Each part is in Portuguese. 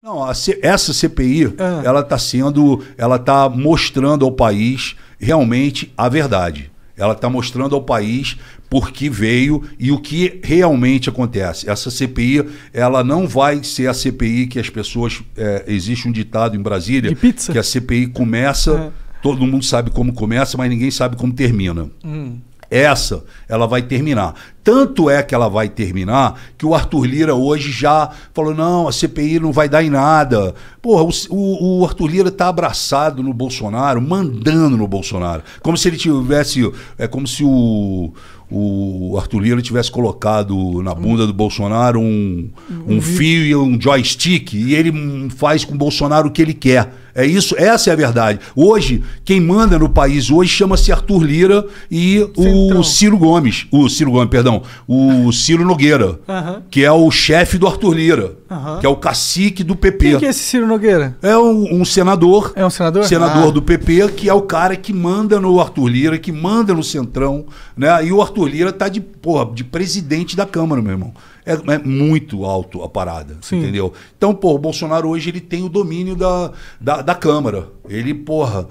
Não, C, essa CPI, ah. ela está sendo, ela está mostrando ao país realmente a verdade. Ela está mostrando ao país por que veio e o que realmente acontece. Essa CPI, ela não vai ser a CPI que as pessoas. É, existe um ditado em Brasília que a CPI começa, é. todo mundo sabe como começa, mas ninguém sabe como termina. Hum. Essa ela vai terminar. Tanto é que ela vai terminar que o Arthur Lira hoje já falou: não, a CPI não vai dar em nada. Porra, o, o, o Arthur Lira tá abraçado no Bolsonaro, mandando no Bolsonaro. Como se ele tivesse. É como se o, o Arthur Lira tivesse colocado na bunda do Bolsonaro um, um fio e um joystick e ele faz com o Bolsonaro o que ele quer. É isso, essa é a verdade. Hoje, quem manda no país hoje chama-se Arthur Lira e Centrão. o Ciro Gomes. O Ciro Gomes, perdão. O Ciro Nogueira, uhum. que é o chefe do Arthur Lira, uhum. que é o cacique do PP. Quem que é esse Ciro Nogueira? É um, um senador. É um senador? Senador ah. do PP, que é o cara que manda no Arthur Lira, que manda no Centrão, né? E o Arthur Lira tá de, porra, de presidente da Câmara, meu irmão. É, é, muito alto a parada, Sim. entendeu? Então, pô, o Bolsonaro hoje ele tem o domínio da, da, da Câmara. Ele, porra.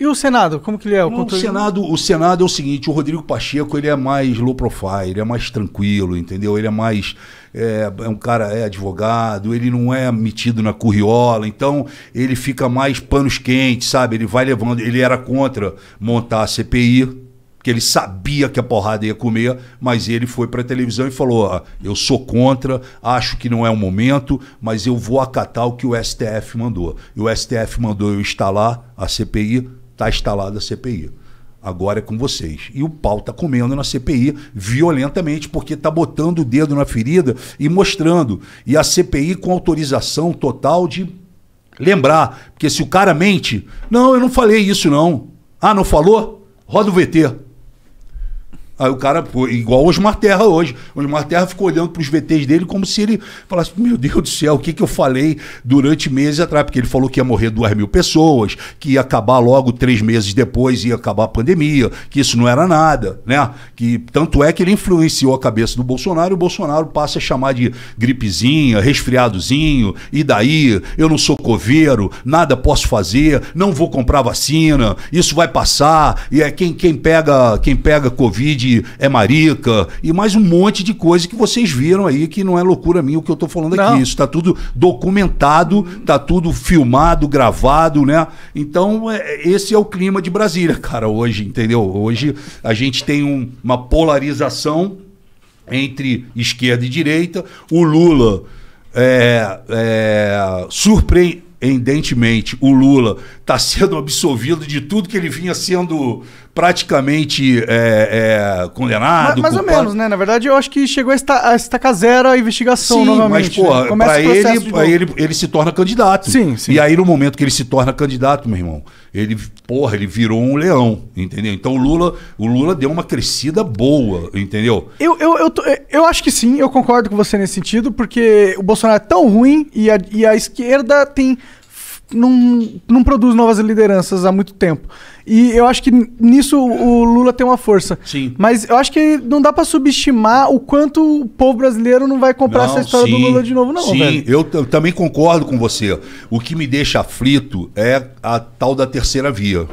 E o Senado, como que ele é? O, Não, o, Senado, o Senado é o seguinte, o Rodrigo Pacheco ele é mais low profile, ele é mais tranquilo, entendeu? Ele é mais é, é, um cara é advogado, ele não é metido na curriola, então ele fica mais panos quentes, sabe? Ele vai levando, ele era contra montar a CPI, ele sabia que a porrada ia comer, mas ele foi para a televisão e falou: ah, eu sou contra, acho que não é o momento, mas eu vou acatar o que o STF mandou. E o STF mandou eu instalar a CPI, está instalada a CPI agora é com vocês. E o pau tá comendo na CPI violentamente, porque tá botando o dedo na ferida e mostrando. E a CPI com autorização total de lembrar. Porque se o cara mente, não, eu não falei isso não. Ah, não falou? Roda o VT. Aí o cara, pô, igual o Osmar Terra hoje. O Osmar Terra ficou olhando para os VTs dele como se ele falasse: Meu Deus do céu, o que, que eu falei durante meses atrás? Porque ele falou que ia morrer duas mil pessoas, que ia acabar logo três meses depois, ia acabar a pandemia, que isso não era nada, né? Que tanto é que ele influenciou a cabeça do Bolsonaro e o Bolsonaro passa a chamar de gripezinha, resfriadozinho, e daí? Eu não sou coveiro, nada posso fazer, não vou comprar vacina, isso vai passar, e é quem, quem pega quem pega Covid de é marica e mais um monte de coisa que vocês viram aí, que não é loucura minha o que eu estou falando aqui. Não. Isso está tudo documentado, está tudo filmado, gravado, né? Então, é, esse é o clima de Brasília, cara, hoje, entendeu? Hoje a gente tem um, uma polarização entre esquerda e direita. O Lula é, é o Lula está sendo absolvido de tudo que ele vinha sendo praticamente é, é, condenado. Mais, mais ou menos, né? Na verdade, eu acho que chegou a, esta, zero a investigação sim, novamente. Mas, né? porra, né? pra ele, ele, ele se torna candidato. Sim, sim. E aí, no momento que ele se torna candidato, meu irmão, ele, porra, ele virou um leão, entendeu? Então o Lula, o Lula deu uma crescida boa, entendeu? Eu, eu, eu, tô, eu acho que sim, eu concordo com você nesse sentido, porque o Bolsonaro é tão ruim e a, e a esquerda tem não, não produz novas lideranças há muito tempo. E eu acho que nisso o Lula tem uma força. Sim. Mas eu acho que não dá para subestimar o quanto o povo brasileiro não vai comprar não, essa história sim. do Lula de novo, não. Sim, eu, eu, também concordo com você. O que me deixa aflito é a tal da terceira via.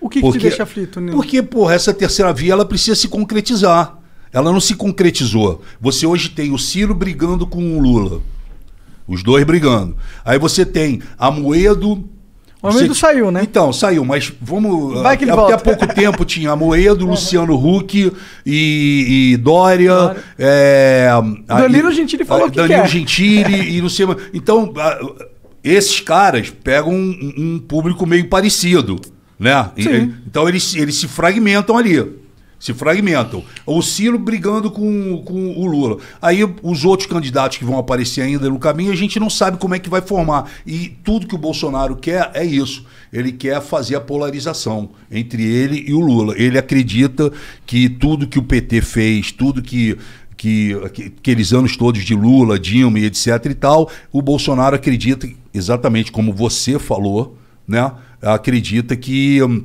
O que, porque, que te deixa aflito, Nilo? Porque, porra, essa terceira via ela precisa se concretizar. Ela não se concretizou. Você hoje tem o Ciro brigando com o Lula. Os dois brigando. Aí você tem Moedo. O Amoedo você... saiu, né? Então, saiu, mas vamos. Vai que ele até volta. pouco tempo tinha Moedo, Luciano Huck e, e Dória. É... Danilo Gentili falou que Danilo quer. É. Gentili e Luciano. Então, esses caras pegam um, um público meio parecido, né? E, então, eles, eles se fragmentam ali se fragmentam. O Ciro brigando com, com o Lula. Aí os outros candidatos que vão aparecer ainda no caminho, a gente não sabe como é que vai formar. E tudo que o Bolsonaro quer é isso. Ele quer fazer a polarização entre ele e o Lula. Ele acredita que tudo que o PT fez, tudo que que, aqueles anos todos de Lula, Dilma e etc e tal, o Bolsonaro acredita, exatamente como você falou, né? Acredita que hum,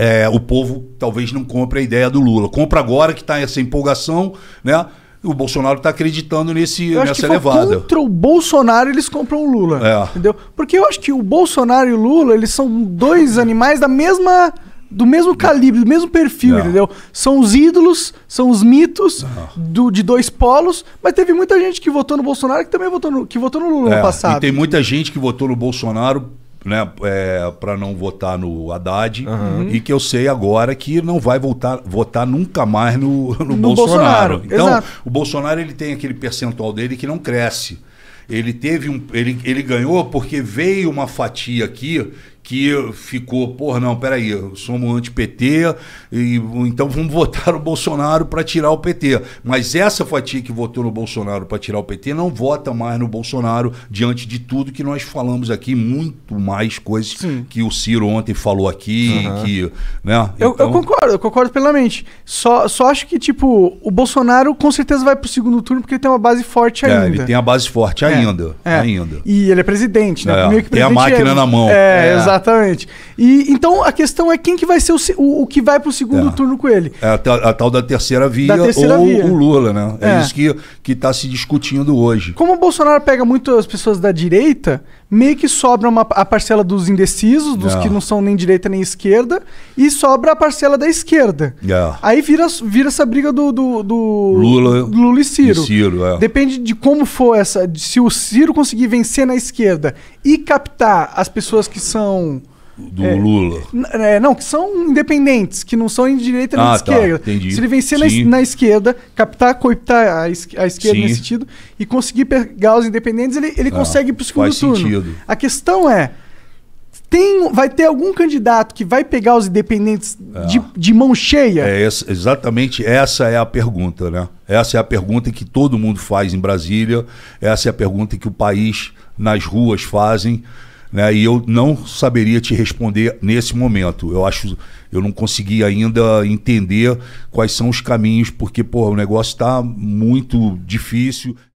é, o povo talvez não compre a ideia do Lula. Compra agora que está essa empolgação, né? o Bolsonaro está acreditando nesse, eu acho nessa que elevada. Contra o Bolsonaro, eles compram o Lula. É. Entendeu? Porque eu acho que o Bolsonaro e o Lula, eles são dois animais da mesma. Do mesmo calibre, do mesmo perfil, é. entendeu? São os ídolos, são os mitos do, de dois polos, mas teve muita gente que votou no Bolsonaro que também votou no, que votou no Lula no é, passado. E tem muita gente que votou no Bolsonaro né, é, para não votar no Haddad uhum. e que eu sei agora que não vai votar, votar nunca mais no, no, no Bolsonaro. Bolsonaro. Então, Exato. o Bolsonaro ele tem aquele percentual dele que não cresce. Ele teve um, ele, ele ganhou porque veio uma fatia aqui que ficou, porra, não, peraí, somos anti-PT, então vamos votar o Bolsonaro para tirar o PT. Mas essa fatia que votou no Bolsonaro para tirar o PT não vota mais no Bolsonaro diante de tudo que nós falamos aqui, muito mais coisas Sim. que o Ciro ontem falou aqui, uhum. que, né? Eu, então... eu, concordo, eu concordo plenamente. Só, só acho que, tipo, o Bolsonaro com certeza vai pro segundo turno porque ele tem uma base forte ainda. É, ele tem a base forte é, ainda, é, é. ainda. E ele é presidente, né? É, Meio que tem a máquina é na mão. É, é. exato. Exatamente. E então a questão é quem que vai ser o, o, o que vai para o segundo é. turno com ele. É a, a, tal da terceira via da terceira ou via. o Lula, né? É, é. isso que que está se discutindo hoje. Como o Bolsonaro pega muito as pessoas da direita, meio que sobra uma, a parcela dos indecisos, dos é. que não são nem direita nem esquerda, e sobra a parcela da esquerda. É. Aí vira, vira essa briga do, do, do Lula, Lula e Ciro. E Ciro é. Depende de como for essa, se o Ciro conseguir vencer na esquerda e captar as pessoas que são são do é, Lula. É, não, que são independentes, que não são de direita nem ah, tá, esquerda. Tá, entendi. Se ele vencer na, na, esquerda, captar, cooptar a, a esquerda Sim. nesse sentido e conseguir pegar os independentes, ele, ele ah, consegue ir para o segundo turno. Sentido. A questão é. Tem, vai ter algum candidato que vai pegar os independentes ah. de, de, mão cheia? É exatamente essa é a pergunta, né? Essa é a pergunta que todo mundo faz em Brasília, essa é a pergunta que o país nas ruas fazem. Né? E eu não saberia te responder nesse momento. Eu acho, eu não consegui ainda entender quais são os caminhos, porque pô, o negócio está muito difícil.